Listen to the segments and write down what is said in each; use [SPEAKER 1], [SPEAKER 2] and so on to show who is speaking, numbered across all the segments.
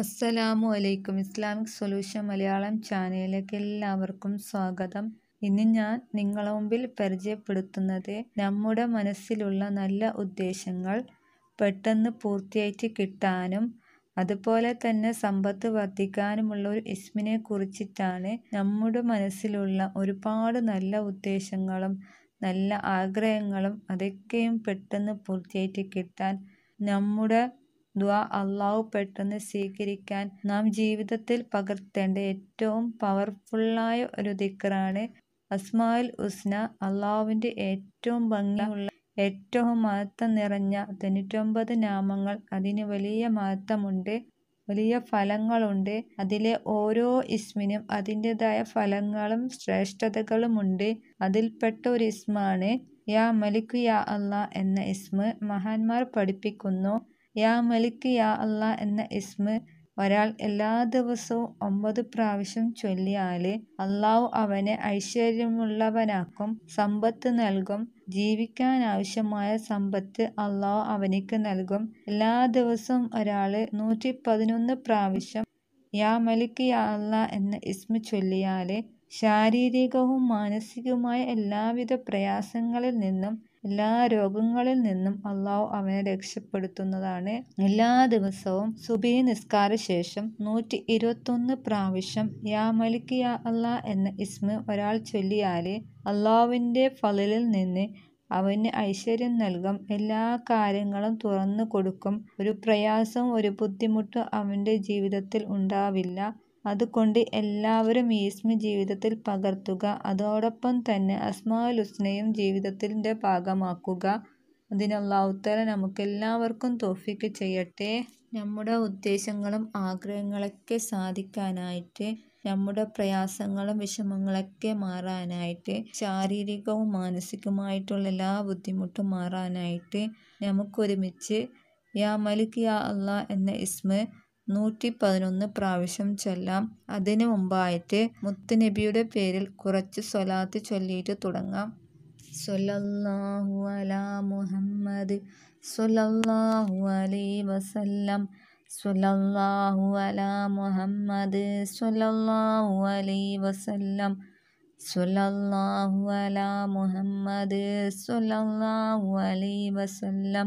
[SPEAKER 1] അസ്സലാമു അലൈക്കും Islamic solution Malayalam ചാനലിലേക്ക് എല്ലാവർക്കും സ്വാഗതം ഇന്ന് ഞാൻ നിങ്ങളെ മുമ്പിൽ പരിചയപ്പെടുത്തുന്നത് നമ്മുടെ മനസ്സിലുള്ള നല്ല ഉദ്ദേശങ്ങൾ പെട്ടെന്ന് പൂർത്തിയായിട്ട് കിട്ടാനും അതുപോലെ തന്നെ സമ്പത്ത് വർദ്ധിക്കാനുമുള്ള ഒരു ഇസ്മിനെ കുറിച്ചിട്ടാണ് നമ്മുടെ മനസ്സിലുള്ള ഒരുപാട് നല്ല ഉദ്ദേശങ്ങളും നല്ല ആഗ്രഹങ്ങളും അതൊക്കെയും പെട്ടെന്ന് പൂർത്തിയായിട്ട് കിട്ടാൻ നമ്മുടെ ദ്വാ അള്ളാഹു പെട്ടെന്ന് സ്വീകരിക്കാൻ നാം ജീവിതത്തിൽ പകർത്തേണ്ട ഏറ്റവും പവർഫുള്ളായ ഒരു ദിക്കറാണ് അസ്മാൽ ഉസ്ന അള്ളാഹുവിൻ്റെ ഏറ്റവും ഭംഗിയുള്ള ഏറ്റവും മഹത്വം നിറഞ്ഞ തൊണ്ണൂറ്റൊമ്പത് നാമങ്ങൾ അതിന് വലിയ മഹത്വമുണ്ട് വലിയ ഫലങ്ങളുണ്ട് അതിലെ ഓരോ ഇസ്മിനും അതിൻ്റെതായ ഫലങ്ങളും ശ്രേഷ്ഠതകളുമുണ്ട് അതിൽപ്പെട്ട ഒരു ഇസ്മാണ് യാ മലിക്കു യാ അള്ളാ എന്ന ഇസ്മ മഹാന്മാർ പഠിപ്പിക്കുന്നു യാ മലിക്ക് യാ അല്ലാ എന്ന ഇസ്മ ഒരാൾ എല്ലാ ദിവസവും ഒമ്പത് പ്രാവശ്യം ചൊല്ലിയാൽ അള്ളാഹു അവനെ ഐശ്വര്യമുള്ളവനാക്കും സമ്പത്ത് നൽകും ജീവിക്കാൻ ആവശ്യമായ സമ്പത്ത് അള്ളാഹു അവനിക്ക് നൽകും എല്ലാ ദിവസവും ഒരാൾ നൂറ്റി പതിനൊന്ന് പ്രാവശ്യം യാ മലിക്ക് യാ അല്ലാ എന്ന ഇസ്മ ചൊല്ലിയാൽ ശാരീരികവും മാനസികവുമായ എല്ലാവിധ പ്രയാസങ്ങളിൽ നിന്നും എല്ലാ രോഗങ്ങളിൽ നിന്നും അള്ളാഹു അവനെ രക്ഷപ്പെടുത്തുന്നതാണ് എല്ലാ ദിവസവും സുബി നിസ്കാര ശേഷം നൂറ്റി ഇരുപത്തൊന്ന് പ്രാവശ്യം യാ മലിക് യാ അള്ളാ എന്ന ഇസ്മ ഒരാൾ ചൊല്ലിയാൽ അള്ളാവിൻ്റെ ഫലിലിൽ നിന്ന് അവന് ഐശ്വര്യം നൽകും എല്ലാ കാര്യങ്ങളും തുറന്നു കൊടുക്കും ഒരു പ്രയാസവും ഒരു ബുദ്ധിമുട്ടും അവൻ്റെ ജീവിതത്തിൽ ഉണ്ടാവില്ല അതുകൊണ്ട് എല്ലാവരും ഈസ്മി ജീവിതത്തിൽ പകർത്തുക. അതോടൊപ്പം തന്നെ അസ്മാഉൽ ജീവിതത്തിൻ്റെ ജീവിതത്തിന്റെ ഭാഗമാക്കുക. അതിന് നമുക്ക് നമുക്കെല്ലാവർക്കും തോഫിക്ക് ചെയ്യട്ടെ. നമ്മുടെ ഉദ്ദേശങ്ങളും ആഗ്രഹങ്ങളൊക്കെ സാധിക്കാനായിട്ട് നമ്മുടെ പ്രയാസങ്ങളും വിഷമങ്ങളൊക്കെ മാറാനായിട്ട് ശാരീരികവും മാനസികവുമായിട്ടുള്ള എല്ലാ ബുദ്ധിമുട്ടും മാറാനായിട്ട് നമുക്കൊരുമിച്ച് യാ മലിക് യാ അല്ലാഹ് എന്ന ഇസ്മ നൂറ്റി പ്രാവശ്യം ചൊല്ലാം. അതിനു മുമ്പായിട്ട് മുത്തുനബിയുടെ പേരിൽ കുറച്ച് സ്വലാത്ത് ചൊല്ലിയിട്ട് തുടങ്ങാം. സ്വല്ലല്ലാഹു അലാ മുഹമ്മദ് സ്വല്ലല്ലാഹു അലൈഹി വസല്ലം സ്വല്ലല്ലാഹു അലാ മുഹമ്മദ് സ്വല്ലല്ലാഹു അലൈഹി വസല്ലം സ്വല്ലല്ലാഹു അലാ മുഹമ്മദ് സ്വല്ലല്ലാഹു അലൈഹി വസല്ലം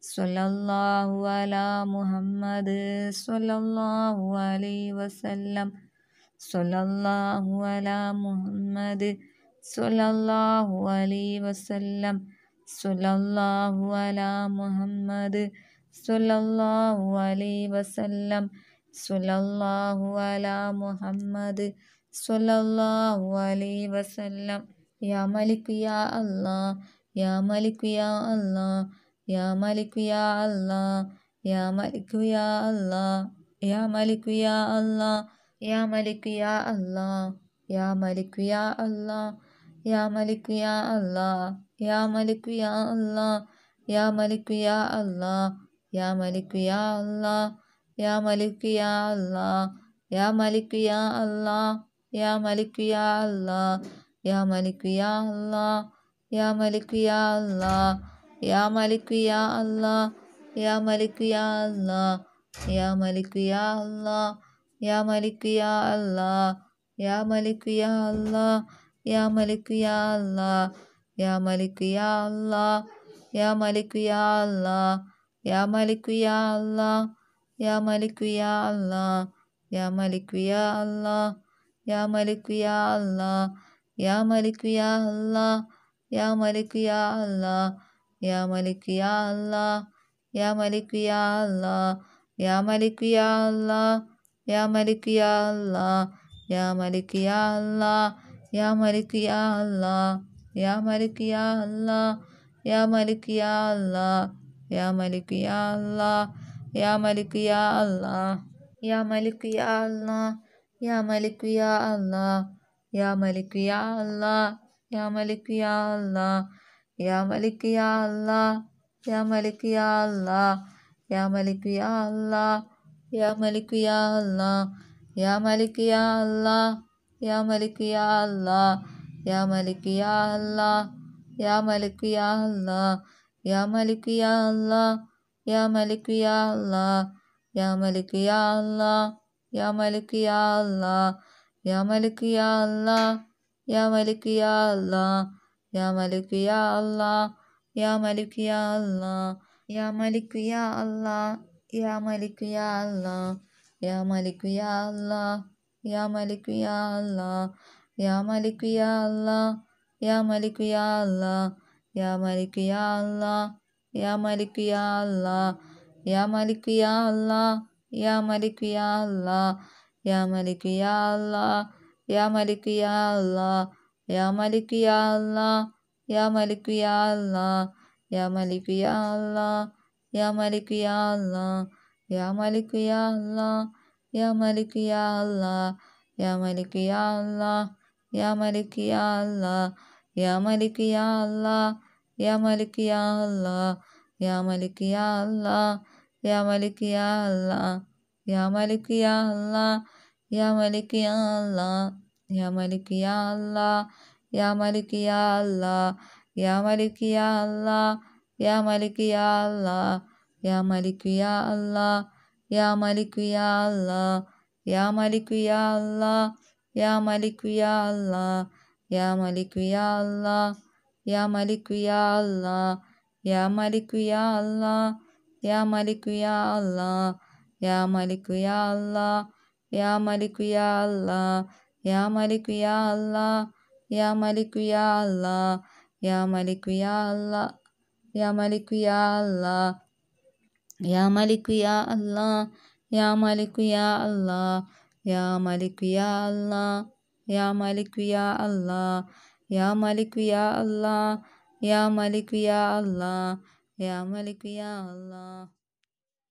[SPEAKER 1] صلى الله على محمد صلى الله عليه وسلم صلى الله على محمد صلى الله عليه وسلم صلى الله على محمد صلى الله عليه وسلم صلى الله على محمد صلى الله عليه وسلم يا ملك يا الله يا ملك يا الله يا ملك يا الله يا ملك يا الله يا ملك يا الله يا ملك يا الله يا ملك يا الله يا ملك يا الله يا ملك يا الله يا ملك يا الله يا ملك يا الله يا ملك يا الله يا ملك يا الله يا ملك يا الله يا ملك يا الله يا ملك يا الله يا ملك يا الله يا ملك يا الله يا ملك يا الله يا ملك يا الله يا ملك يا الله يا ملك يا الله يا ملك يا الله يا ملك يا الله يا ملك يا الله يا ملك يا الله يا ملك يا الله يا ملك يا الله يا ملك يا الله يا ملك يا الله या मलिक या अल्लाह या मलिक या अल्लाह या मलिक या अल्लाह या मलिक या अल्लाह या मलिक या अल्लाह या मलिक या अल्लाह या मलिक या अल्लाह या मलिक या अल्लाह या मलिक या अल्लाह या मलिक या अल्लाह या मलिक या अल्लाह या मलिक या अल्लाह या मलिक या अल्लाह या मलिक या अल्लाह या मलिक या अल्लाह या मलिक या अल्लाह या मलिक या अल्लाह या मलिक या अल्लाह या मलिक या अल्लाह या मलिक या अल्लाह या मलिक या अल्लाह या मलिक या अल्लाह या मलिक या अल्लाह या मलिक या अल्लाह या मलिक या अल्लाह या मलिक या अल्लाह या मलिक या अल्लाह या मलिक या अल्लाह Ya Malik Ya Allah Ya Malik Ya Allah Ya Malik Ya Allah Ya Malik Ya Allah Ya Malik Ya Allah Ya Malik Ya Allah Ya Malik Ya Allah Ya Malik Ya Allah Ya Malik Ya Allah Ya Malik Ya Allah Ya Malik Ya Allah Ya Malik Ya Allah Ya Malik Ya Allah Ya Malik Ya Allah या मलिक या अल्लाह या मलिक या अल्लाह या मलिक या अल्लाह या मलिक या अल्लाह या मलिक या अल्लाह या मलिक या अल्लाह या मलिक या अल्लाह या मलिक या अल्लाह या मलिक या अल्लाह या मलिक या अल्लाह या मलिक या अल्लाह या मलिक या अल्लाह या मलिक या अल्लाह या मलिक या अल्लाह या मलिक या अल्लाह या मलिक या अल्लाह या मलिक या अल्लाह या मलिक या अल्लाह या मलिक या अल्लाह या मलिक या अल्लाह या मलिक या अल्लाह या मलिक या अल्लाह या मलिक या अल्लाह या मलिक या अल्लाह या मलिक या अल्लाह या मलिक या अल्लाह या मलिक या अल्लाह या मलिक या अल्लाह يا ملك يا الله يا ملك يا الله يا ملك يا الله يا ملك يا الله يا ملك يا الله يا ملك يا الله يا ملك يا الله يا ملك يا الله يا ملك يا الله يا ملك يا الله يا ملك يا الله